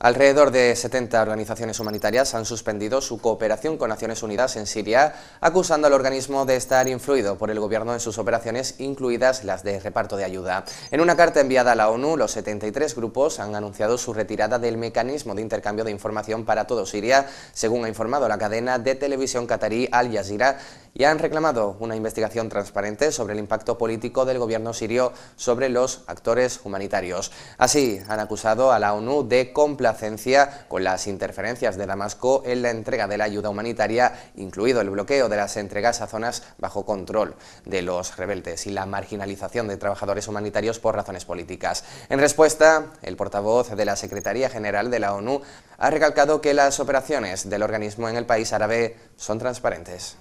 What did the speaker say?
Alrededor de 70 organizaciones humanitarias han suspendido su cooperación con Naciones Unidas en Siria, acusando al organismo de estar influido por el gobierno en sus operaciones, incluidas las de reparto de ayuda. En una carta enviada a la ONU, los 73 grupos han anunciado su retirada del mecanismo de intercambio de información para todo Siria, según ha informado la cadena de televisión catarí Al Jazeera y han reclamado una investigación transparente sobre el impacto político del gobierno sirio sobre los actores humanitarios. Así, han acusado a la ONU de complacencia con las interferencias de Damasco en la entrega de la ayuda humanitaria, incluido el bloqueo de las entregas a zonas bajo control de los rebeldes y la marginalización de trabajadores humanitarios por razones políticas. En respuesta, el portavoz de la Secretaría General de la ONU ha recalcado que las operaciones del organismo en el país árabe son transparentes.